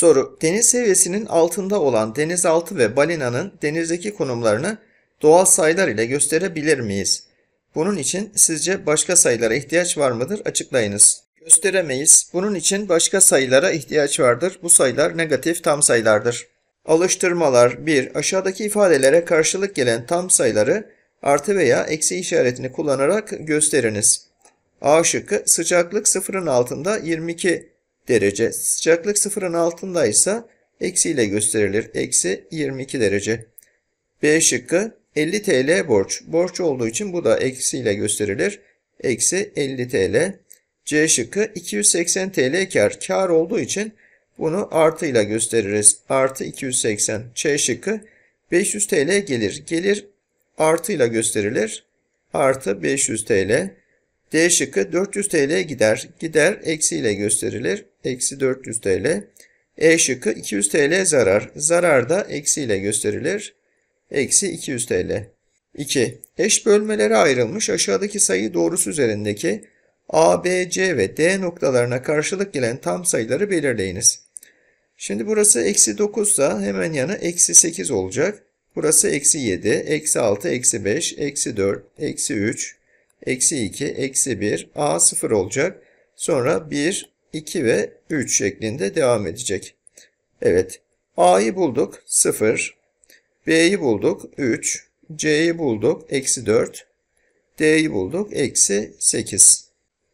Soru. Deniz seviyesinin altında olan denizaltı ve balinanın denizdeki konumlarını doğal sayılar ile gösterebilir miyiz? Bunun için sizce başka sayılara ihtiyaç var mıdır? Açıklayınız. Gösteremeyiz. Bunun için başka sayılara ihtiyaç vardır. Bu sayılar negatif tam sayılardır. Alıştırmalar 1. Aşağıdaki ifadelere karşılık gelen tam sayıları artı veya eksi işaretini kullanarak gösteriniz. A şıkkı sıcaklık sıfırın altında 22 derece. Sıcaklık sıfırın altındaysa ile gösterilir. Eksi 22 derece. B şıkkı 50 TL borç. Borç olduğu için bu da eksi ile gösterilir. Eksi 50 TL. C şıkkı 280 TL kar. Kar olduğu için bunu artı ile gösteririz. Artı 280. C şıkkı 500 TL gelir. Gelir artı ile gösterilir. Artı 500 TL. D şıkkı 400 TL gider. Gider eksiyle gösterilir. Eksi 400 TL. E şıkkı 200 TL zarar. Zarar da eksiyle gösterilir. Eksi 200 TL. 2. Eş bölmelere ayrılmış aşağıdaki sayı doğrusu üzerindeki A, B, C ve D noktalarına karşılık gelen tam sayıları belirleyiniz. Şimdi burası eksi 9 ise hemen yanı eksi 8 olacak. Burası eksi 7, eksi 6, eksi 5, eksi 4, eksi 3, eksi 2, eksi 1, a 0 olacak. Sonra 1, 2 ve 3 şeklinde devam edecek. Evet, a'yı bulduk 0, b'yi bulduk 3, c'yi bulduk eksi 4, d'yi bulduk eksi 8.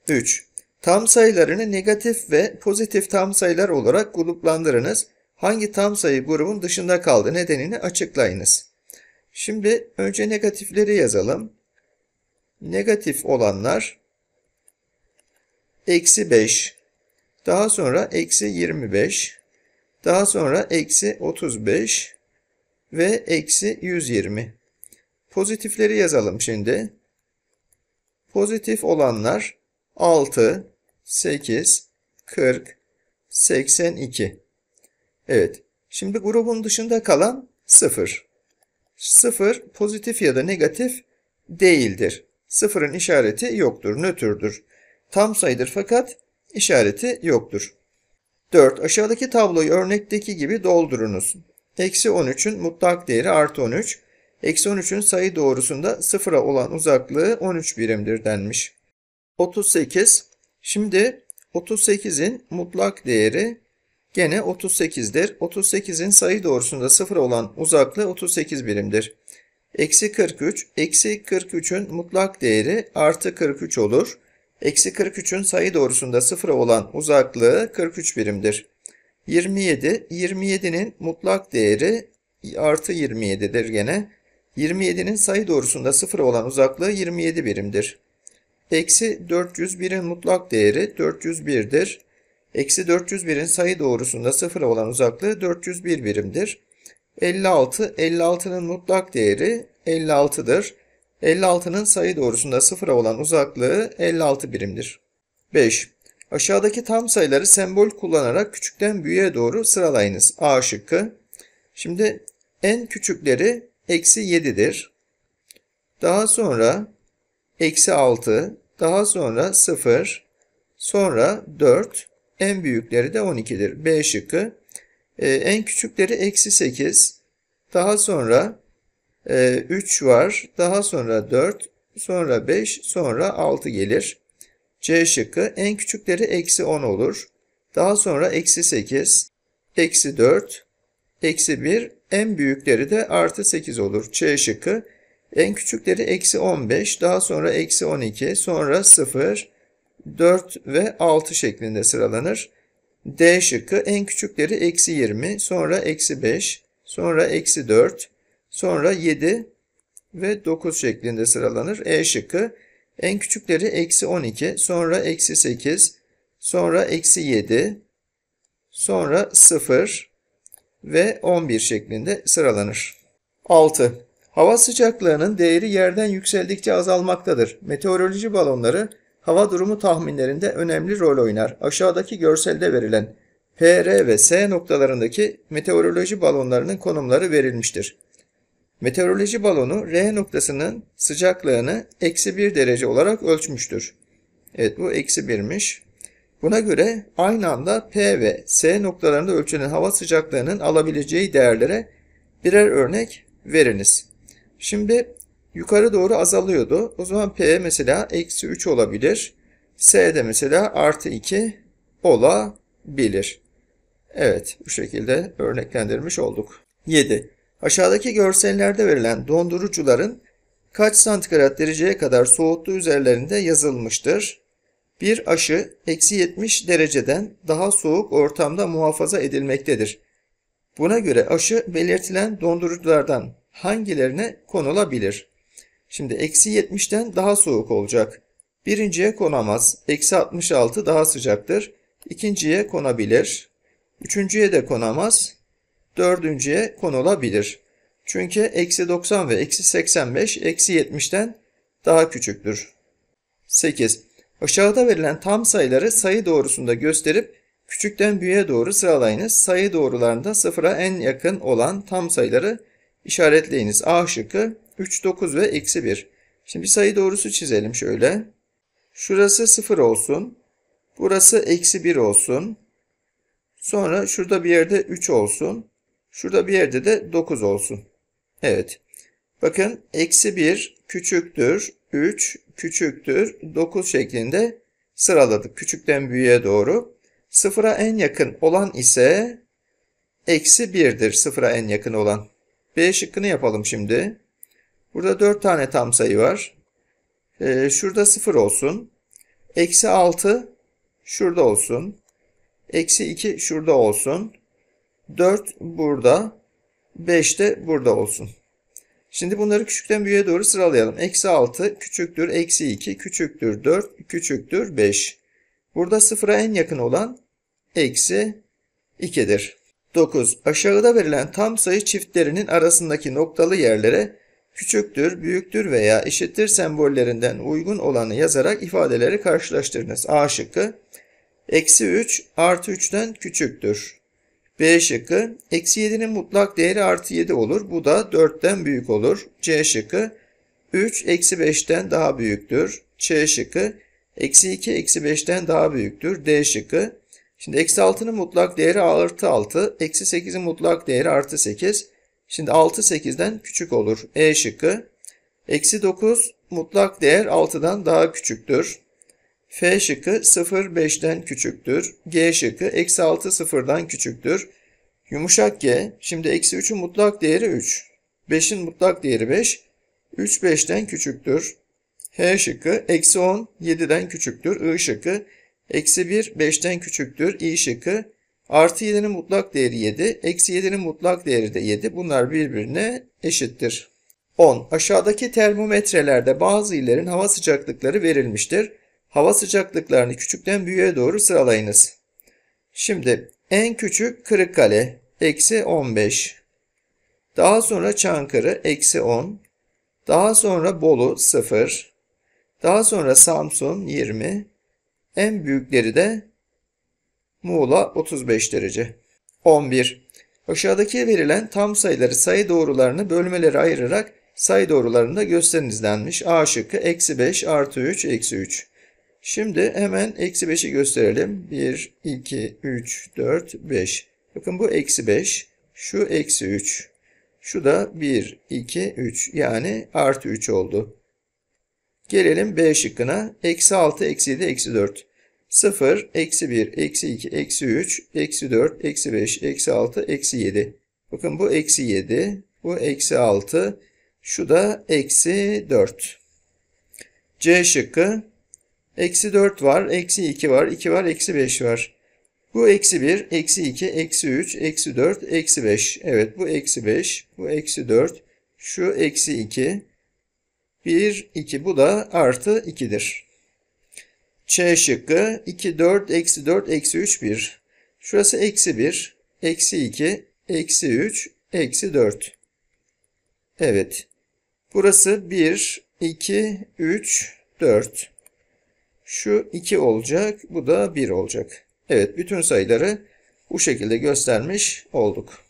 3. Tam sayılarını negatif ve pozitif tam sayılar olarak gruplandırınız. Hangi tam sayı grubun dışında kaldı nedenini açıklayınız. Şimdi önce negatifleri yazalım. Negatif olanlar eksi 5, daha sonra eksi 25, daha sonra eksi 35 ve eksi 120. Pozitifleri yazalım şimdi. Pozitif olanlar 6, 8, 40, 82. Evet. Şimdi grubun dışında kalan 0. 0 pozitif ya da negatif değildir. Sıfırın işareti yoktur, nötrdür. Tam sayıdır fakat işareti yoktur. 4. Aşağıdaki tabloyu örnekteki gibi doldurunuz. Eksi 13'ün mutlak değeri artı 13. Eksi 13'ün sayı doğrusunda sıfıra olan uzaklığı 13 birimdir denmiş. 38. Şimdi 38'in mutlak değeri gene 38'dir. 38'in sayı doğrusunda sıfıra olan uzaklığı 38 birimdir. Eksi 43. Eksi 43'ün mutlak değeri artı 43 olur. Eksi 43'ün sayı doğrusunda sıfıra olan uzaklığı 43 birimdir. 27. 27'nin mutlak değeri artı 27'dir gene. 27'nin sayı doğrusunda sıfıra olan uzaklığı 27 birimdir. Eksi 401'in mutlak değeri 401'dir. Eksi 401'in sayı doğrusunda sıfıra olan uzaklığı 401 birimdir. 56, 56'nın mutlak değeri 56'dır. 56'nın sayı doğrusunda sıfıra olan uzaklığı 56 birimdir. 5. Aşağıdaki tam sayıları sembol kullanarak küçükten büyüğe doğru sıralayınız. A şıkkı. Şimdi en küçükleri eksi 7'dir. Daha sonra eksi 6, daha sonra 0, sonra 4, en büyükleri de 12'dir. B şıkkı. E, en küçükleri eksi 8. Daha sonra e, 3 var. Daha sonra 4. Sonra 5. Sonra 6 gelir. C şıkkı en küçükleri eksi 10 olur. Daha sonra eksi 8. Eksi 4. Eksi 1. En büyükleri de artı 8 olur. C şıkkı. En küçükleri eksi 15. Daha sonra eksi 12. Sonra 0. 4 ve 6 şeklinde sıralanır. D şıkkı en küçükleri eksi 20, sonra eksi 5, sonra eksi 4, sonra 7 ve 9 şeklinde sıralanır. E şıkkı en küçükleri eksi 12, sonra eksi 8, sonra eksi 7, sonra 0 ve 11 şeklinde sıralanır. 6. Hava sıcaklığının değeri yerden yükseldikçe azalmaktadır. Meteoroloji balonları hava durumu tahminlerinde önemli rol oynar. Aşağıdaki görselde verilen P, R ve S noktalarındaki meteoroloji balonlarının konumları verilmiştir. Meteoroloji balonu R noktasının sıcaklığını eksi 1 derece olarak ölçmüştür. Evet bu eksi 1'miş. Buna göre aynı anda P ve S noktalarında ölçülen hava sıcaklığının alabileceği değerlere birer örnek veriniz. Şimdi yukarı doğru azalıyordu. O zaman P mesela eksi 3 olabilir. S de mesela artı 2 olabilir. Evet bu şekilde örneklendirmiş olduk. 7. Aşağıdaki görsellerde verilen dondurucuların kaç santigrat dereceye kadar soğuttuğu üzerlerinde yazılmıştır. Bir aşı eksi 70 dereceden daha soğuk ortamda muhafaza edilmektedir. Buna göre aşı belirtilen donduruculardan hangilerine konulabilir? Şimdi eksi 70'ten daha soğuk olacak. Birinciye konamaz. Eksi 66 daha sıcaktır. İkinciye konabilir. Üçüncüye de konamaz. Dördüncüye konulabilir. Çünkü eksi 90 ve eksi 85 eksi 70'ten daha küçüktür. 8. Aşağıda verilen tam sayıları sayı doğrusunda gösterip küçükten büyüğe doğru sıralayınız. Sayı doğrularında sıfıra en yakın olan tam sayıları işaretleyiniz. A şıkkı 3, 9 ve eksi 1. Şimdi bir sayı doğrusu çizelim şöyle. Şurası 0 olsun. Burası eksi 1 olsun. Sonra şurada bir yerde 3 olsun. Şurada bir yerde de 9 olsun. Evet. Bakın eksi 1 küçüktür 3 küçüktür 9 şeklinde sıraladık. Küçükten büyüğe doğru. 0'a en yakın olan ise eksi 1'dir 0'a en yakın olan. B şıkkını yapalım şimdi. Burada 4 tane tam sayı var. Ee, şurada 0 olsun. Eksi 6 şurada olsun. Eksi 2 şurada olsun. 4 burada. 5 de burada olsun. Şimdi bunları küçükten büyüğe doğru sıralayalım. Eksi 6 küçüktür. Eksi 2 küçüktür. 4 küçüktür. 5. Burada sıfıra en yakın olan eksi 2'dir. 9. Aşağıda verilen tam sayı çiftlerinin arasındaki noktalı yerlere küçüktür, büyüktür veya eşittir sembollerinden uygun olanı yazarak ifadeleri karşılaştırınız. A şıkkı eksi 3 artı 3'ten küçüktür. B şıkkı eksi 7'nin mutlak değeri artı 7 olur. Bu da 4'ten büyük olur. C şıkkı 3 eksi 5'ten daha büyüktür. C şıkkı eksi 2 eksi 5'ten daha büyüktür. D şıkkı. Şimdi eksi 6'nın mutlak değeri artı 6. Eksi 8'in mutlak değeri artı 8. Şimdi 6 8'den küçük olur. E şıkkı. Eksi 9 mutlak değer 6'dan daha küçüktür. F şıkkı 0 5'ten küçüktür. G şıkkı eksi 6 0'dan küçüktür. Yumuşak G. Şimdi eksi 3'ün mutlak değeri 3. 5'in mutlak değeri 5. 3 5'ten küçüktür. H şıkkı eksi 10 7'den küçüktür. I şıkkı eksi 1 5'ten küçüktür. İ şıkkı Artı 7'nin mutlak değeri 7, eksi 7'nin mutlak değeri de 7. Bunlar birbirine eşittir. 10. Aşağıdaki termometrelerde bazı illerin hava sıcaklıkları verilmiştir. Hava sıcaklıklarını küçükten büyüğe doğru sıralayınız. Şimdi en küçük Kırıkkale eksi 15. Daha sonra Çankırı eksi 10. Daha sonra Bolu 0. Daha sonra Samsun 20. En büyükleri de Muğla 35 derece. 11. Aşağıdaki verilen tam sayıları sayı doğrularını bölmelere ayırarak sayı doğrularını da gösteriniz denmiş. A şıkkı eksi 5 artı 3 eksi 3. Şimdi hemen eksi 5'i gösterelim. 1, 2, 3, 4, 5. Bakın bu eksi 5. Şu eksi 3. Şu da 1, 2, 3 yani artı 3 oldu. Gelelim B şıkkına. Eksi 6, eksi 7, eksi 4. 0, eksi 1, eksi 2, eksi 3, eksi 4, eksi 5, eksi 6, eksi 7. Bakın bu eksi 7, bu eksi 6, şu da eksi 4. C şıkkı. Eksi 4 var, eksi 2 var, 2 var, eksi 5 var. Bu eksi 1, eksi 2, eksi 3, eksi 4, eksi 5. Evet bu eksi 5, bu eksi 4, şu eksi 2. 1, 2 bu da artı 2'dir. C şıkkı 2, 4, eksi 4, eksi 3, 1. Şurası eksi 1, eksi 2, eksi 3, eksi 4. Evet. Burası 1, 2, 3, 4. Şu 2 olacak. Bu da 1 olacak. Evet. Bütün sayıları bu şekilde göstermiş olduk.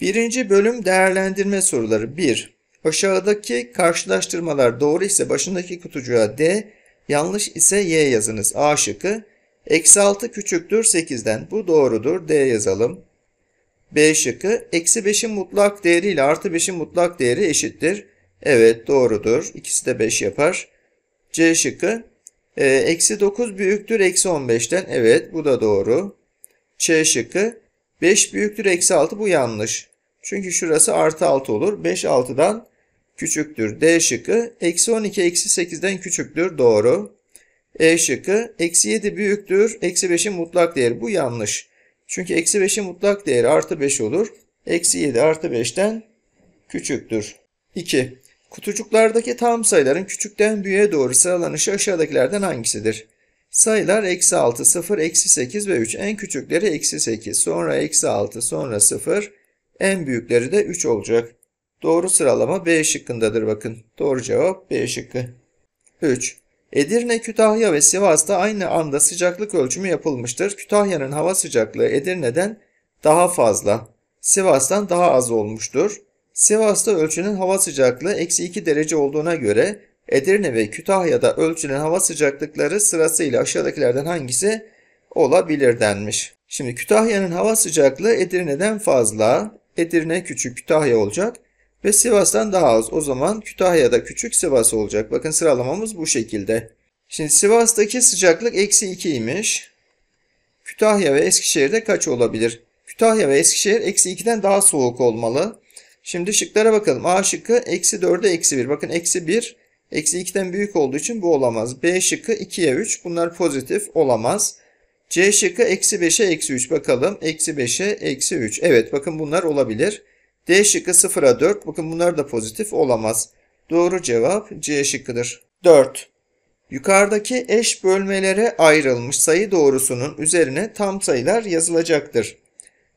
Birinci bölüm değerlendirme soruları 1. Aşağıdaki karşılaştırmalar doğru ise başındaki kutucuğa D, Yanlış ise Y yazınız. A şıkkı. Eksi 6 küçüktür 8'den. Bu doğrudur. D yazalım. B şıkkı. Eksi 5'in mutlak değeri ile artı 5'in mutlak değeri eşittir. Evet doğrudur. İkisi de 5 yapar. C şıkkı. Ee, eksi 9 büyüktür eksi 15'ten. Evet bu da doğru. C şıkkı. 5 büyüktür eksi 6 bu yanlış. Çünkü şurası artı 6 olur. 5 6'dan küçüktür. D şıkkı eksi 12 eksi 8'den küçüktür. Doğru. E şıkkı eksi 7 büyüktür. Eksi 5'in mutlak değeri. Bu yanlış. Çünkü eksi 5'in mutlak değeri artı 5 olur. Eksi 7 artı 5'ten küçüktür. 2. Kutucuklardaki tam sayıların küçükten büyüğe doğru sıralanışı aşağıdakilerden hangisidir? Sayılar eksi 6, 0, eksi 8 ve 3. En küçükleri eksi 8, sonra eksi 6, sonra 0. En büyükleri de 3 olacak. Doğru sıralama B şıkkındadır bakın. Doğru cevap B şıkkı. 3. Edirne, Kütahya ve Sivas'ta aynı anda sıcaklık ölçümü yapılmıştır. Kütahya'nın hava sıcaklığı Edirne'den daha fazla, Sivas'tan daha az olmuştur. Sivas'ta ölçünün hava sıcaklığı eksi 2 derece olduğuna göre Edirne ve Kütahya'da ölçünün hava sıcaklıkları sırasıyla aşağıdakilerden hangisi olabilir denmiş. Şimdi Kütahya'nın hava sıcaklığı Edirne'den fazla, Edirne küçük Kütahya olacak. Ve Sivas'tan daha az. O zaman Kütahya'da küçük Sivas olacak. Bakın sıralamamız bu şekilde. Şimdi Sivas'taki sıcaklık eksi 2'ymiş. Kütahya ve Eskişehir'de kaç olabilir? Kütahya ve Eskişehir eksi 2'den daha soğuk olmalı. Şimdi şıklara bakalım. A şıkkı eksi 4'e eksi 1. Bakın eksi 1 eksi 2'den büyük olduğu için bu olamaz. B şıkkı 2'ye 3. Bunlar pozitif olamaz. C şıkkı eksi 5'e eksi 3. Bakalım eksi 5'e eksi 3. Evet bakın bunlar olabilir. D şıkkı 0'a 4. Bakın bunlar da pozitif olamaz. Doğru cevap C şıkkıdır. 4. Yukarıdaki eş bölmelere ayrılmış sayı doğrusunun üzerine tam sayılar yazılacaktır.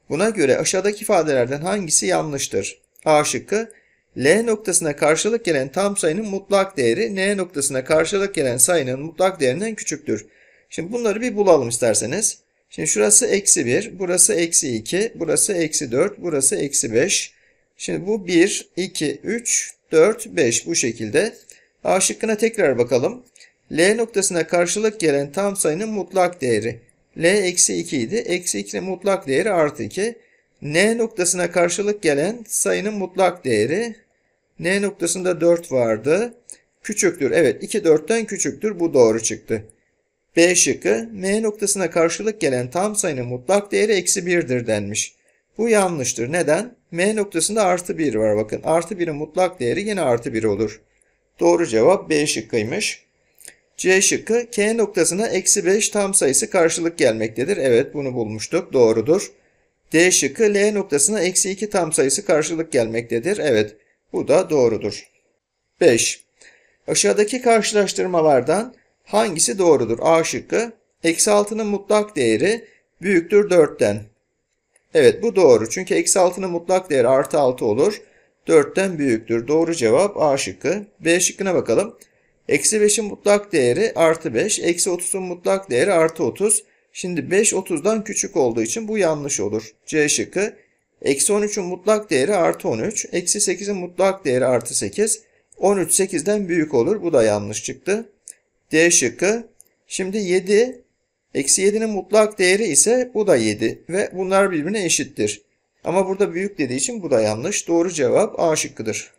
Buna göre aşağıdaki ifadelerden hangisi yanlıştır? A şıkkı L noktasına karşılık gelen tam sayının mutlak değeri N noktasına karşılık gelen sayının mutlak değerinden küçüktür. Şimdi bunları bir bulalım isterseniz. Şimdi şurası eksi 1, burası eksi 2, burası eksi 4, burası eksi 5. Şimdi bu 1, 2, 3, 4, 5 bu şekilde. A şıkkına tekrar bakalım. L noktasına karşılık gelen tam sayının mutlak değeri. L eksi 2 idi. Eksi 2'nin mutlak değeri artı 2. N noktasına karşılık gelen sayının mutlak değeri. N noktasında 4 vardı. Küçüktür. Evet 2 4'ten küçüktür. Bu doğru çıktı. B şıkkı M noktasına karşılık gelen tam sayının mutlak değeri eksi 1'dir denmiş. Bu yanlıştır. Neden? M noktasında artı 1 var bakın. Artı 1'in mutlak değeri yine artı 1 olur. Doğru cevap B şıkkıymış. C şıkkı K noktasına eksi 5 tam sayısı karşılık gelmektedir. Evet bunu bulmuştuk. Doğrudur. D şıkkı L noktasına eksi 2 tam sayısı karşılık gelmektedir. Evet bu da doğrudur. 5. Aşağıdaki karşılaştırmalardan hangisi doğrudur? A şıkkı eksi 6'nın mutlak değeri büyüktür 4'ten. Evet bu doğru. Çünkü eksi 6'nın mutlak değeri artı 6 olur. 4'ten büyüktür. Doğru cevap A şıkkı. B şıkkına bakalım. Eksi 5'in mutlak değeri artı 5. Eksi 30'un mutlak değeri artı 30. Şimdi 5 30'dan küçük olduğu için bu yanlış olur. C şıkkı. Eksi 13'ün mutlak değeri artı 13. Eksi 8'in mutlak değeri artı 8. 13 8'den büyük olur. Bu da yanlış çıktı. D şıkkı. Şimdi 7 Eksi 7'nin mutlak değeri ise bu da 7 ve bunlar birbirine eşittir. Ama burada büyük dediği için bu da yanlış. Doğru cevap A şıkkıdır.